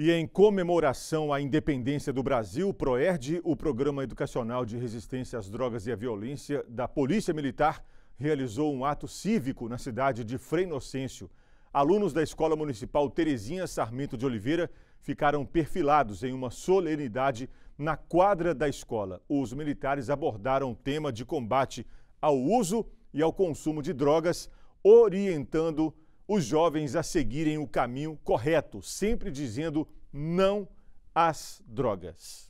E em comemoração à independência do Brasil, o PROERD, o Programa Educacional de Resistência às Drogas e à Violência da Polícia Militar, realizou um ato cívico na cidade de Frei Inocêncio. Alunos da Escola Municipal Terezinha Sarmento de Oliveira ficaram perfilados em uma solenidade na quadra da escola. Os militares abordaram o tema de combate ao uso e ao consumo de drogas, orientando os jovens a seguirem o caminho correto, sempre dizendo não às drogas.